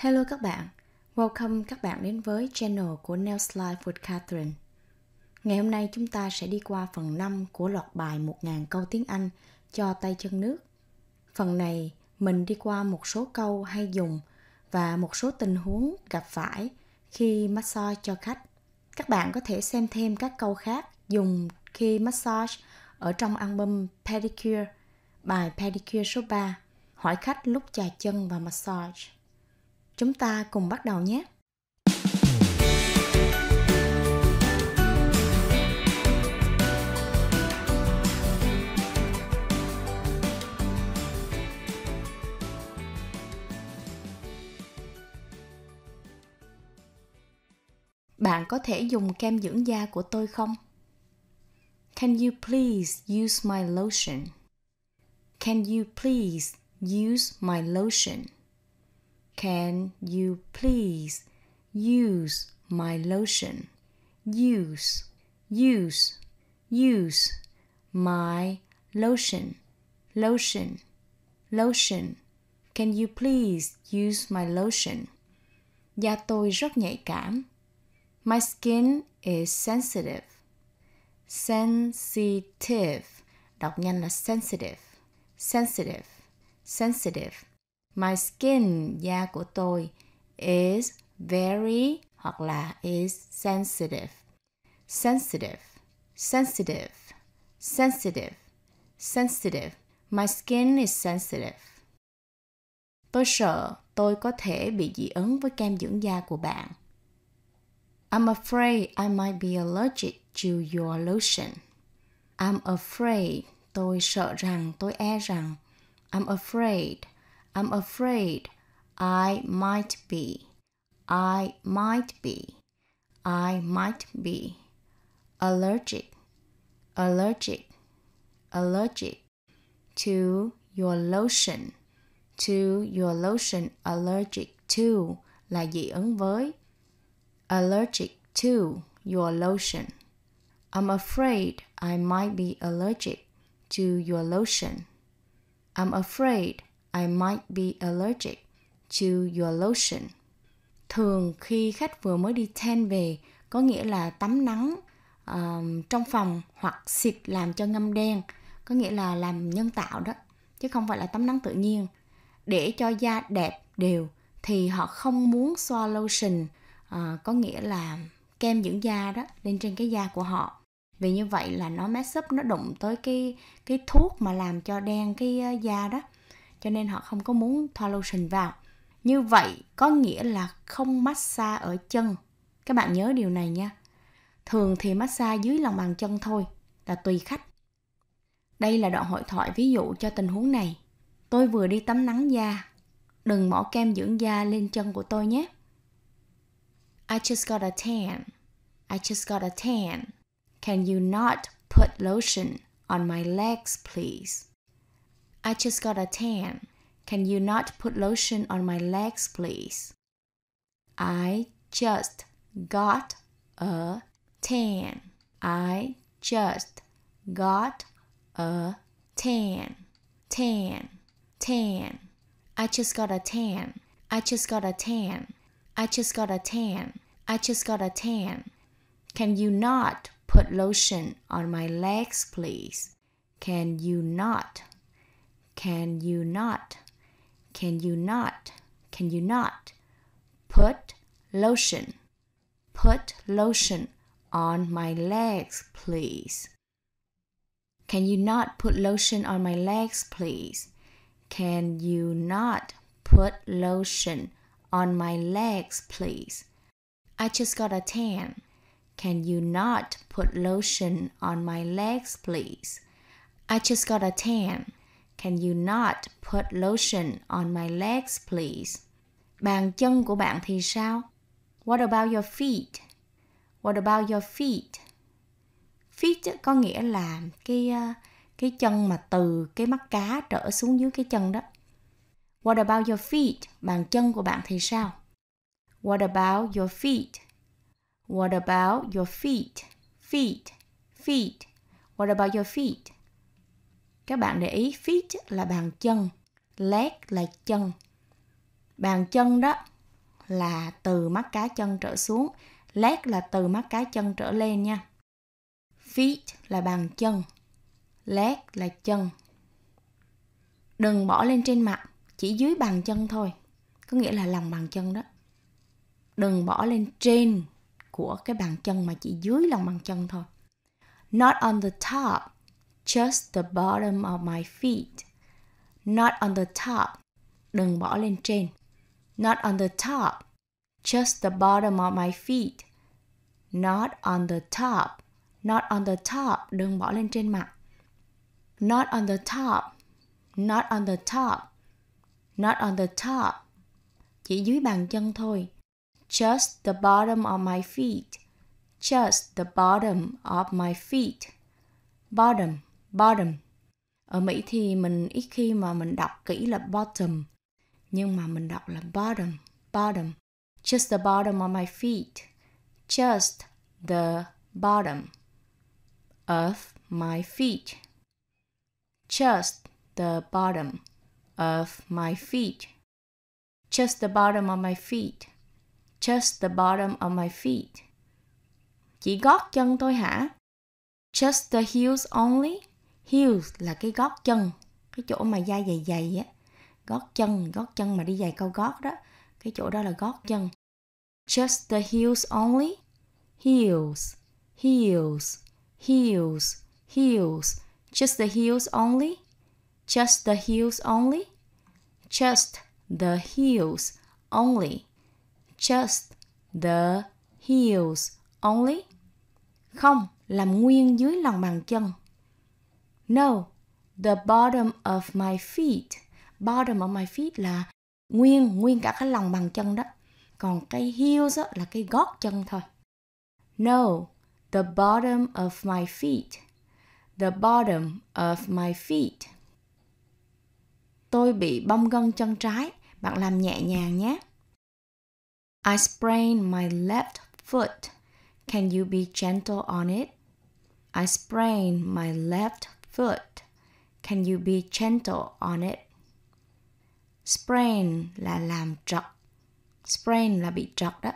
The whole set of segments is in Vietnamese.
Hello các bạn, welcome các bạn đến với channel của Nails Life with Catherine. Ngày hôm nay chúng ta sẽ đi qua phần 5 của loạt bài 1000 câu tiếng Anh cho tay chân nước. Phần này mình đi qua một số câu hay dùng và một số tình huống gặp phải khi massage cho khách. Các bạn có thể xem thêm các câu khác dùng khi massage ở trong album Pedicure, bài Pedicure số 3, hỏi khách lúc chà chân và massage. Chúng ta cùng bắt đầu nhé! Bạn có thể dùng kem dưỡng da của tôi không? Can you please use my lotion? Can you please use my lotion? Can you please use my lotion? Use, use, use my lotion, lotion, lotion. Can you please use my lotion? Da tôi rất nhạy cảm. My skin is sensitive. Sensitive. Đọc nhanh là sensitive. Sensitive. Sensitive. My skin, da của tôi, is very hoặc là is sensitive. Sensitive, sensitive, sensitive, sensitive. My skin is sensitive. Tôi sợ tôi có thể bị dị ứng với kem dưỡng da của bạn. I'm afraid I might be allergic to your lotion. I'm afraid, tôi sợ rằng, tôi e rằng. I'm afraid, I'm afraid. I might be. I might be. I might be. Allergic. Allergic. Allergic. To your lotion. To your lotion. Allergic to là dị ứng với. Allergic to your lotion. I'm afraid I might be allergic to your lotion. I'm afraid I might be allergic to your lotion. Thường khi khách vừa mới đi tan về, có nghĩa là tắm nắng uh, trong phòng hoặc xịt làm cho ngâm đen, có nghĩa là làm nhân tạo đó, chứ không phải là tắm nắng tự nhiên. Để cho da đẹp đều thì họ không muốn xoa lotion, uh, có nghĩa là kem dưỡng da đó lên trên cái da của họ vì như vậy là nó mess up nó đụng tới cái cái thuốc mà làm cho đen cái à, da đó cho nên họ không có muốn thoa lotion vào như vậy có nghĩa là không massage ở chân các bạn nhớ điều này nha thường thì massage dưới lòng bàn chân thôi là tùy khách đây là đoạn hội thoại ví dụ cho tình huống này tôi vừa đi tắm nắng da đừng mỏ kem dưỡng da lên chân của tôi nhé I just got a tan. I just got a tan. Can you not put lotion on my legs, please? I just got a tan. Can you not put lotion on my legs, please? I just got a tan. I just got a tan. Tan. Tan. I just got a tan. I just got a tan. I just got a tan. I just got a tan. Can you not put lotion on my legs, please? Can you not can you not? Can you not? Can you not? Put lotion. Put lotion on my legs, please. Can you not put lotion on my legs, please? Can you not put lotion on my legs, please? I just got a tan. Can you not put lotion on my legs, please? I just got a tan. Can you not put lotion on my legs, please? Bàn chân của bạn thì sao? What about your feet? What about your feet? Feet có nghĩa là cái ờ, cái chân mà từ cái mắt cá trở xuống dưới cái chân đó. What about your feet? Bàn chân của bạn thì sao? What about your feet? What about your feet? Feet, feet. What about your feet? các bạn để ý feet là bàn chân leg là chân bàn chân đó là từ mắt cá chân trở xuống leg là từ mắt cá chân trở lên nha feet là bàn chân leg là chân đừng bỏ lên trên mặt chỉ dưới bàn chân thôi có nghĩa là lòng bàn chân đó đừng bỏ lên trên của cái bàn chân mà chỉ dưới lòng bàn chân thôi not on the top just the bottom of my feet. Not on the top. Đừng bỏ lên trên. Not on the top. Just the bottom of my feet. Not on the top. Not on the top. Đừng bỏ lên trên mặt. Not on the top. Not on the top. Not on the top. Chỉ dưới bàn chân thôi. Just the bottom of my feet. Just the bottom of my feet. Bottom bottom ở Mỹ thì mình ít khi mà mình đọc kỹ là bottom nhưng mà mình đọc là bottom bottom just the bottom of my feet just the bottom of my feet just the bottom of my feet just the bottom of my feet just the bottom of my feet chỉ gót chân thôi hả just the heels only heels là cái gót chân cái chỗ mà da dày dày á gót chân gót chân mà đi giày cao gót đó cái chỗ đó là gót chân just the heels only heels heels heels heels just the heels only just the heels only just the heels only just the heels only không làm nguyên dưới lòng bàn chân No, the bottom of my feet. Bottom of my feet là nguyên, nguyên cả cái lòng bàn chân đó. Còn cái heels đó là cái gót chân thôi. No, the bottom of my feet. The bottom of my feet. Tôi bị bong gân chân trái. Bạn làm nhẹ nhàng nhé. I sprained my left foot. Can you be gentle on it? I sprained my left foot? Can you be gentle on it? Sprain là làm trật. Sprain là bị trật đó.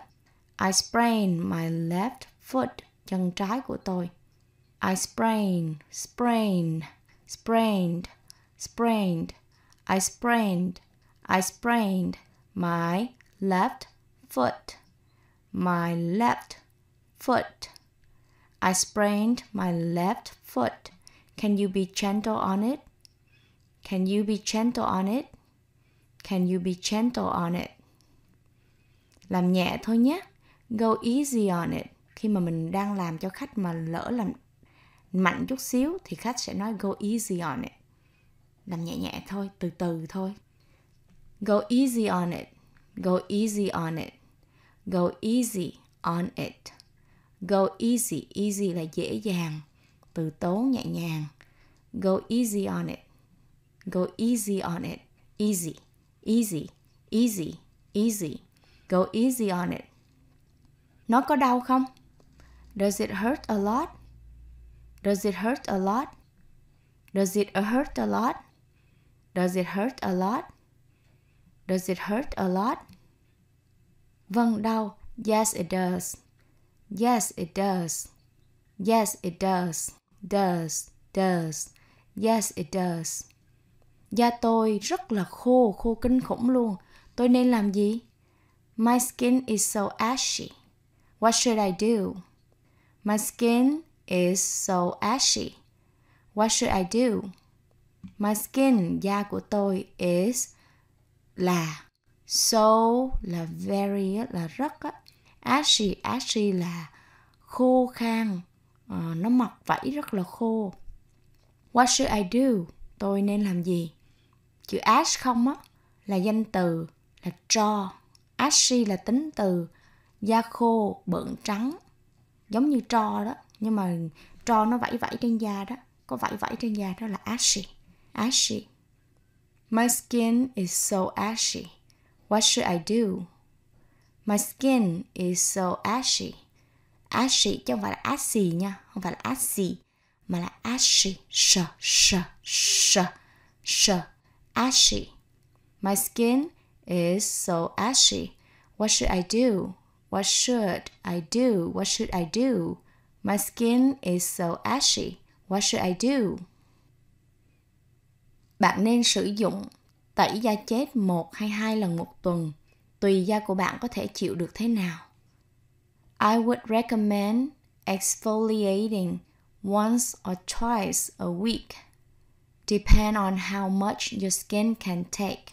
I sprain my left foot, chân trái của tôi. I sprain, sprain, sprained, sprained. I sprained, I sprained my left foot. My left foot. I sprained my left foot. Can you be gentle on it? Can you be gentle on it? Can you be gentle on it? Làm nhẹ thôi nhé. Go easy on it. Khi mà mình đang làm cho khách mà lỡ làm mạnh chút xíu thì khách sẽ nói go easy on it. Làm nhẹ nhẹ thôi, từ từ thôi. Go easy on it. Go easy on it. Go easy on it. Go easy, easy là dễ dàng từ tốn nhẹ nhàng go easy on it go easy on it easy easy easy easy go easy on it nó có đau không does it hurt a lot does it hurt a lot does it hurt a lot does it hurt a lot does it hurt a lot vâng đau yes it does yes it does yes it does does, does. Yes, it does. Da tôi rất là khô, khô kinh khủng luôn. Tôi nên làm gì? My skin is so ashy. What should I do? My skin is so ashy. What should I do? My skin, da của tôi is là so là very là rất á. Ashy, ashy là khô khan, Ờ, nó mọc vảy rất là khô what should I do tôi nên làm gì chữ ash không á là danh từ là tro ashy là tính từ da khô bợn trắng giống như tro đó nhưng mà tro nó vẫy vẫy trên da đó có vẫy vẫy trên da đó là ashy ashy my skin is so ashy what should I do my skin is so ashy ashi chứ không phải là assi nha không phải là assi mà là ashi sh, sh, sh, sh, ashy my skin is so ashy what should i do what should i do what should i do my skin is so ashy what should i do bạn nên sử dụng tẩy da chết một hay hai lần một tuần tùy da của bạn có thể chịu được thế nào I would recommend exfoliating once or twice a week, depend on how much your skin can take.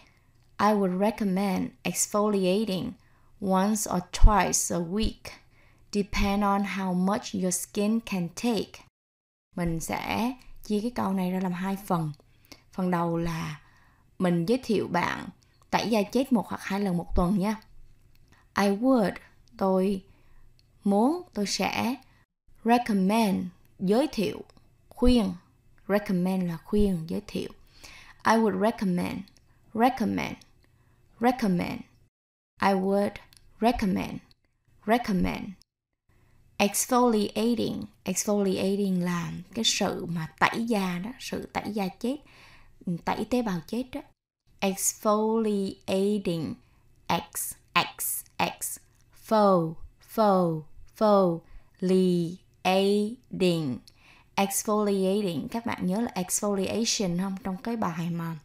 I would recommend exfoliating once or twice a week, depend on how much your skin can take. Mình sẽ chia cái câu này ra làm hai phần. Phần đầu là mình giới thiệu bạn tẩy da chết một hoặc hai lần một tuần nha. I would tôi muốn tôi sẽ recommend giới thiệu khuyên recommend là khuyên giới thiệu I would recommend recommend recommend I would recommend recommend exfoliating exfoliating là cái sự mà tẩy da đó sự tẩy da chết tẩy tế bào chết đó exfoliating x x x fo fo exfoliating exfoliating các bạn nhớ là exfoliation không trong cái bài mà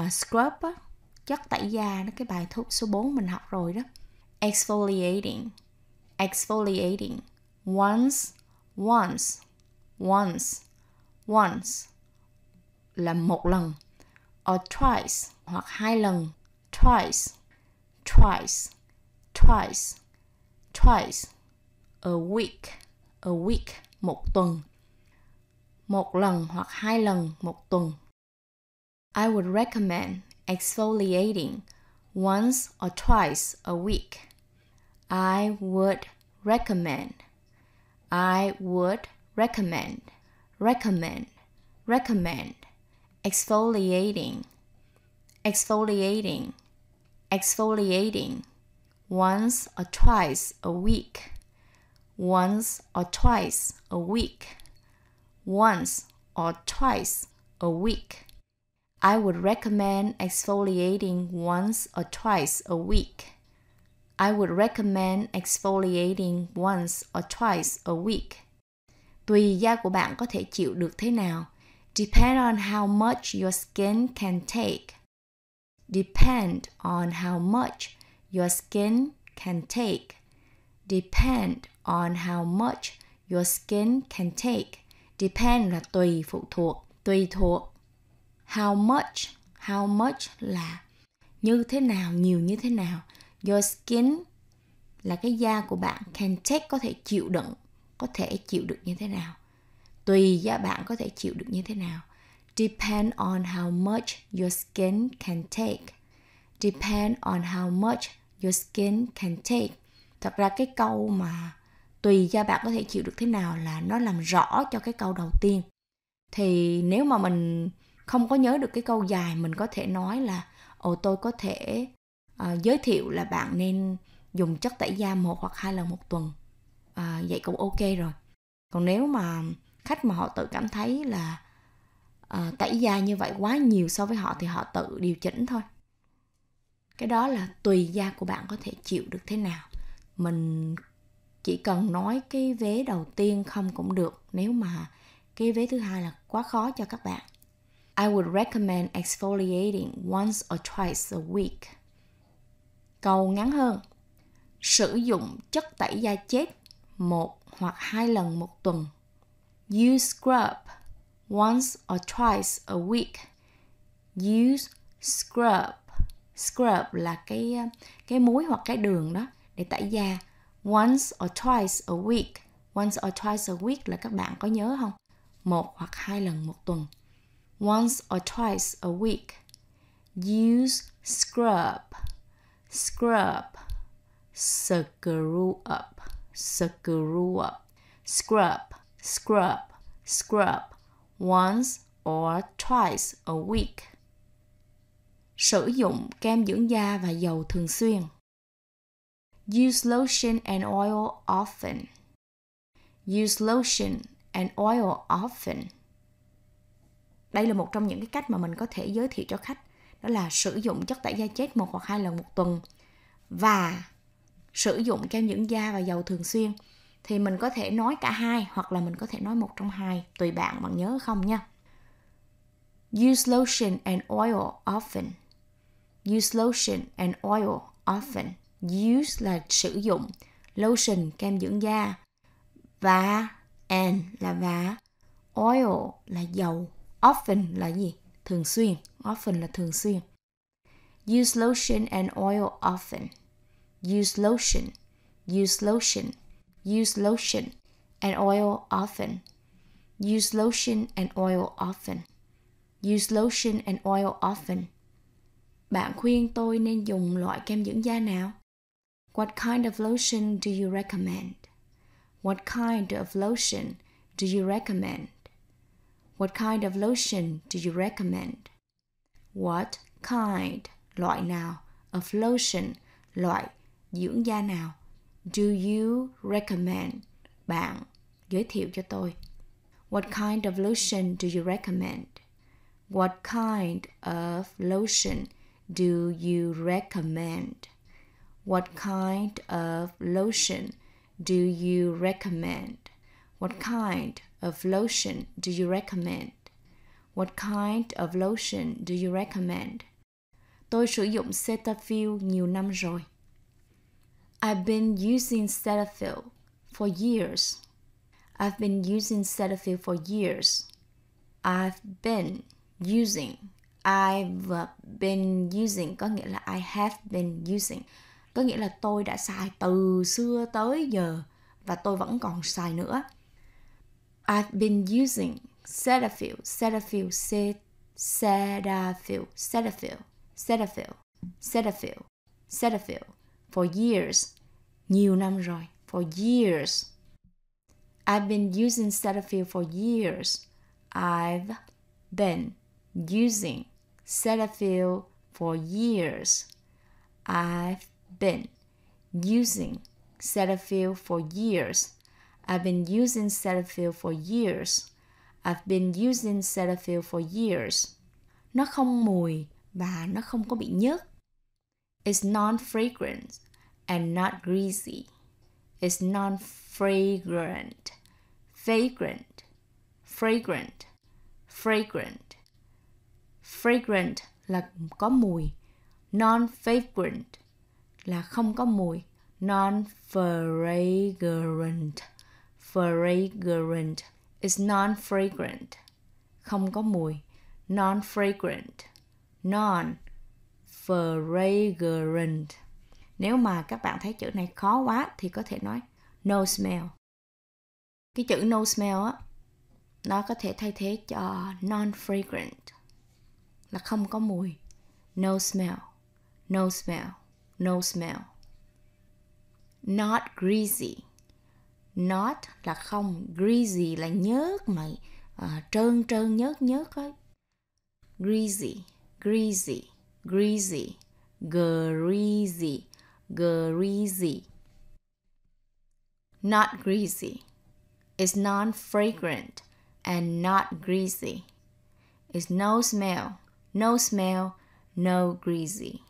uh, scrub á, chất tẩy da đó cái bài thuốc số 4 mình học rồi đó exfoliating exfoliating once once once once là một lần or twice hoặc hai lần twice twice twice twice a week a week một tuần một lần hoặc hai lần một tuần I would recommend exfoliating once or twice a week I would recommend I would recommend recommend recommend exfoliating exfoliating exfoliating once or twice a week once or twice a week. Once or twice a week. I would recommend exfoliating once or twice a week. I would recommend exfoliating once or twice a week. Tùy da của bạn có thể chịu được thế nào. Depend on how much your skin can take. Depend on how much your skin can take. Depend on how much your skin can take. Depend là tùy phụ thuộc, tùy thuộc. How much, how much là như thế nào, nhiều như thế nào. Your skin là cái da của bạn can take có thể chịu đựng, có thể chịu được như thế nào. Tùy da bạn có thể chịu được như thế nào. Depend on how much your skin can take. Depend on how much your skin can take. Thật ra cái câu mà tùy da bạn có thể chịu được thế nào là nó làm rõ cho cái câu đầu tiên thì nếu mà mình không có nhớ được cái câu dài mình có thể nói là ồ tôi có thể uh, giới thiệu là bạn nên dùng chất tẩy da một hoặc hai lần một tuần à, vậy cũng ok rồi còn nếu mà khách mà họ tự cảm thấy là à, tẩy da như vậy quá nhiều so với họ thì họ tự điều chỉnh thôi cái đó là tùy da của bạn có thể chịu được thế nào mình chỉ cần nói cái vế đầu tiên không cũng được nếu mà cái vế thứ hai là quá khó cho các bạn. I would recommend exfoliating once or twice a week. Câu ngắn hơn. Sử dụng chất tẩy da chết một hoặc hai lần một tuần. Use scrub once or twice a week. Use scrub. Scrub là cái cái muối hoặc cái đường đó để tẩy da once or twice a week. Once or twice a week là các bạn có nhớ không? Một hoặc hai lần một tuần. Once or twice a week. Use scrub. Scrub. Screw up. Screw up. Scrub. Scrub. Scrub. Once or twice a week. Sử dụng kem dưỡng da và dầu thường xuyên. Use lotion and oil often. Use lotion and oil often. Đây là một trong những cái cách mà mình có thể giới thiệu cho khách đó là sử dụng chất tẩy da chết một hoặc hai lần một tuần và sử dụng kem dưỡng da và dầu thường xuyên thì mình có thể nói cả hai hoặc là mình có thể nói một trong hai tùy bạn bạn nhớ không nha use lotion and oil often use lotion and oil often use là sử dụng, lotion kem dưỡng da và and là và oil là dầu, often là gì? Thường xuyên, often là thường xuyên. Use lotion and oil often. Use lotion, use lotion, use lotion and oil often. Use lotion and oil often. Use lotion and oil often. Bạn khuyên tôi nên dùng loại kem dưỡng da nào? What kind of lotion do you recommend? What kind of lotion do you recommend? What kind of lotion do you recommend? What kind loại nào of lotion loại dưỡng da nào do you recommend bạn giới thiệu cho tôi What kind of lotion do you recommend? What kind of lotion do you recommend? What kind of lotion do you recommend? What kind of lotion do you recommend? What kind of lotion do you recommend? Tôi sử dụng Cetaphil nhiều năm rồi. I've been using Cetaphil for years. I've been using Cetaphil for years. I've been using. I've been using có nghĩa là I have been using có nghĩa là tôi đã xài từ xưa tới giờ và tôi vẫn còn xài nữa I've been using Cetaphil, Cetaphil, Cetaphil, Cetaphil, Cetaphil, Cetaphil, Cetaphil for years. Nhiều năm rồi. For years. I've been using Cetaphil for years. I've been using Cetaphil for years. I've been using Cetaphil for years. I've been using Cetaphil for years. I've been using Cetaphil for years. Nó không mùi và nó không có bị nhớt. It's non-fragrant and not greasy. It's non-fragrant. Fragrant, Fragrant. Fragrant. Fragrant là có mùi. Non-fragrant là không có mùi non fragrant fragrant is non fragrant không có mùi non fragrant non fragrant nếu mà các bạn thấy chữ này khó quá thì có thể nói no smell cái chữ no smell á nó có thể thay thế cho non fragrant là không có mùi no smell no smell no smell. Not greasy. Not là không, greasy là nhớt mà à, trơn trơn nhớt nhớt ấy. Greasy, greasy, greasy, greasy, greasy. Not greasy. It's non-fragrant and not greasy. It's no smell, no smell, no greasy.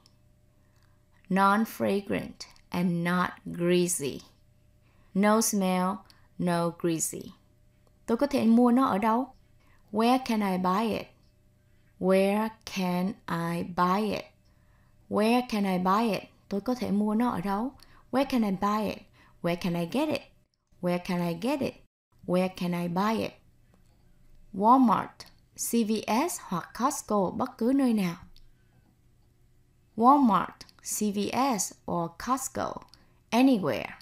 non fragrant, and not greasy. No smell, no greasy. Tôi có thể mua nó ở đâu? Where can I buy it? Where can I buy it? Where can I buy it? Tôi có thể mua nó ở đâu? Where can I buy it? Where can I get it? Where can I get it? Where can I buy it? Walmart, CVS hoặc Costco bất cứ nơi nào. Walmart CVS or Costco, anywhere.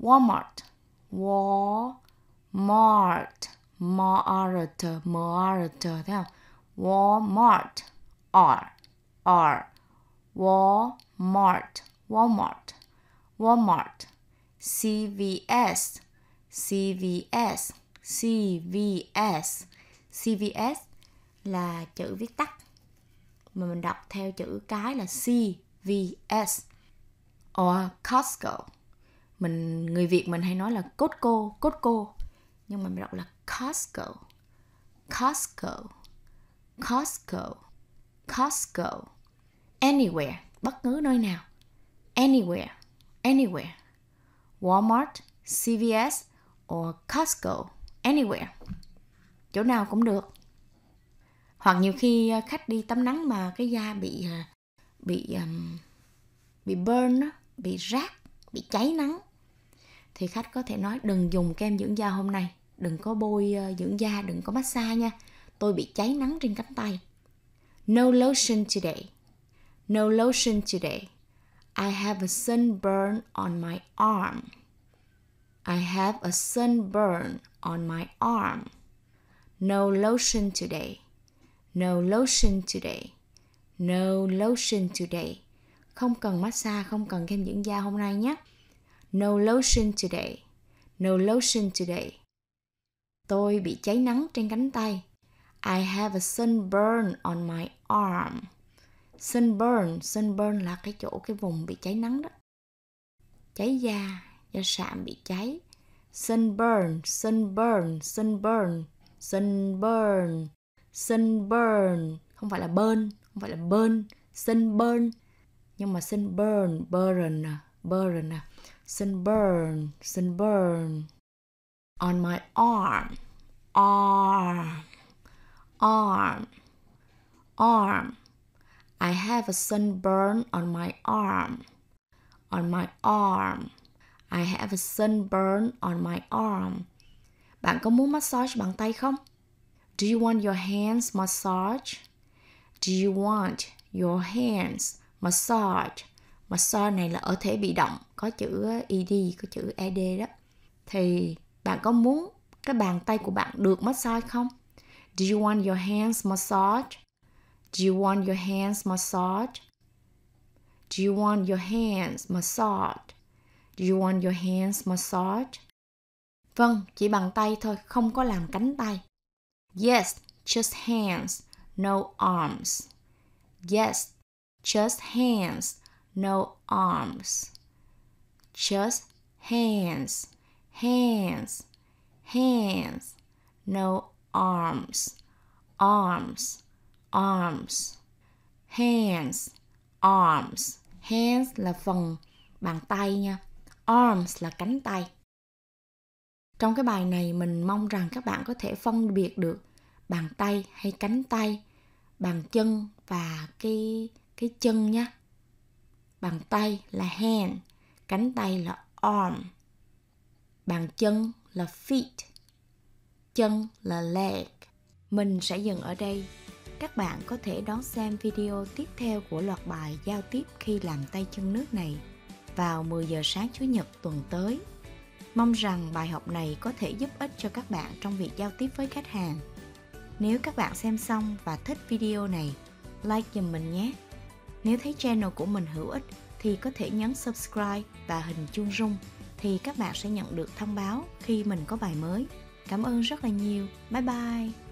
Walmart, Walmart, Mart, Mart, Walmart, R, R, Walmart, Walmart, Walmart, CVS, CVS, CVS, CVS là chữ viết tắt mà mình đọc theo chữ cái là C VS or Costco. Mình người Việt mình hay nói là Costco, Costco nhưng mà mình đọc là Costco. Costco. Costco. Costco. Anywhere, bất cứ nơi nào. Anywhere, anywhere. Walmart, CVS or Costco, anywhere. Chỗ nào cũng được. Hoặc nhiều khi ờ, khách đi tắm nắng mà cái da bị ờ, bị um, bị burn bị rác bị cháy nắng thì khách có thể nói đừng dùng kem dưỡng da hôm nay đừng có bôi uh, dưỡng da đừng có massage nha tôi bị cháy nắng trên cánh tay no lotion today no lotion today I have a sunburn on my arm I have a sunburn on my arm no lotion today no lotion today No lotion today. Không cần massage, không cần kem dưỡng da hôm nay nhé. No lotion today. No lotion today. Tôi bị cháy nắng trên cánh tay. I have a sunburn on my arm. Sunburn, sunburn là cái chỗ cái vùng bị cháy nắng đó. Cháy da, da sạm bị cháy. Sunburn, sunburn, sunburn, sunburn, sunburn. Không phải là burn, gọi là burn sunburn nhưng mà sunburn burn à, burn à. sunburn sunburn on my arm arm arm arm I have a sunburn on my arm on my arm I have a sunburn on my arm bạn có muốn massage bằng tay không? Do you want your hands massage? Do you want your hands massage? Massage này là ở thể bị động, có chữ ed, có chữ ed đó. Thì bạn có muốn cái bàn tay của bạn được massage không? Do you want your hands massage? Do you want your hands massage? Do you want your hands massage? Do you want your hands massage? Vâng, chỉ bằng tay thôi, không có làm cánh tay. Yes, just hands no arms. Yes, just hands, no arms. Just hands, hands, hands, no arms, arms, arms. Hands, arms. Hands là phần bàn tay nha. Arms là cánh tay. Trong cái bài này mình mong rằng các bạn có thể phân biệt được bàn tay hay cánh tay bàn chân và cái cái chân nhé bàn tay là hand cánh tay là arm bàn chân là feet chân là leg mình sẽ dừng ở đây các bạn có thể đón xem video tiếp theo của loạt bài giao tiếp khi làm tay chân nước này vào 10 giờ sáng Chủ nhật tuần tới. Mong rằng bài học này có thể giúp ích cho các bạn trong việc giao tiếp với khách hàng. Nếu các bạn xem xong và thích video này, like giùm mình nhé. Nếu thấy channel của mình hữu ích thì có thể nhấn subscribe và hình chuông rung thì các bạn sẽ nhận được thông báo khi mình có bài mới. Cảm ơn rất là nhiều. Bye bye.